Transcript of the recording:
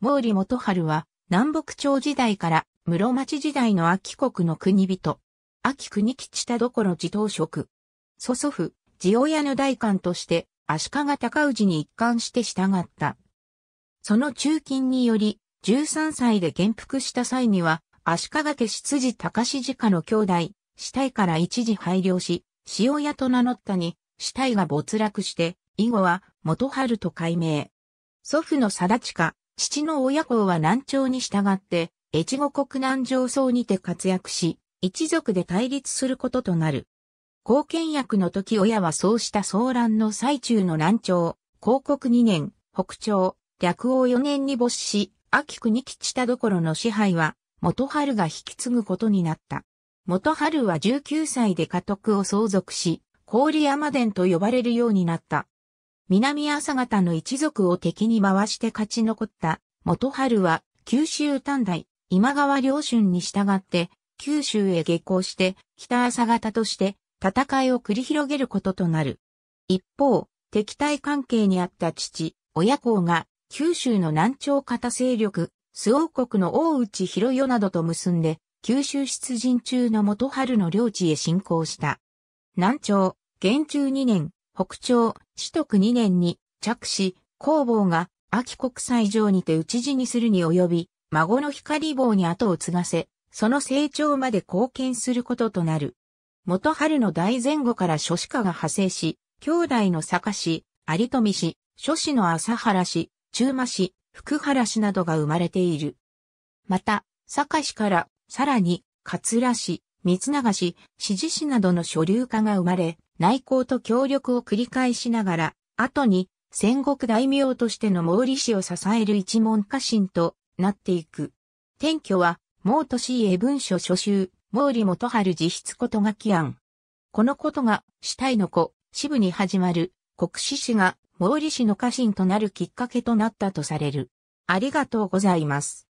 毛利元春は、南北朝時代から室町時代の秋国の国人。秋国吉田所地頭職。祖祖父、地親の代官として、足利高氏に一貫して従った。その中勤により、13歳で元服した際には、足利家執事高志家の兄弟、死体から一時配慮し、塩屋と名乗ったに、死体が没落して、以後は元春と改名。祖父の地親、父の親公は南朝に従って、越後国南上層にて活躍し、一族で対立することとなる。貢献役の時親はそうした騒乱の最中の南朝、広国2年、北朝、略王4年に没し、秋国吉田どころの支配は、元春が引き継ぐことになった。元春は19歳で家督を相続し、郡山伝と呼ばれるようになった。南朝方の一族を敵に回して勝ち残った元春は九州短大、今川良春に従って九州へ下校して北朝方として戦いを繰り広げることとなる。一方、敵対関係にあった父、親公が九州の南朝方勢力、周王国の大内広世などと結んで、九州出陣中の元春の領地へ侵攻した。南朝、元中2年、北朝、四徳二年に着し、工房が秋国際上にて討ち死にするに及び、孫の光棒に後を継がせ、その成長まで貢献することとなる。元春の大前後から諸子家が派生し、兄弟の坂氏、有富氏、諸子の朝原氏、中馬氏、福原氏などが生まれている。また、坂氏から、さらに、桂氏、三流し、指示士などの所流化が生まれ、内向と協力を繰り返しながら、後に戦国大名としての毛利氏を支える一門家臣となっていく。転居は、毛利氏英文書初集、毛利元春自筆ことが起案。このことが、死体の子、支部に始まる、国史氏が毛利氏の家臣となるきっかけとなったとされる。ありがとうございます。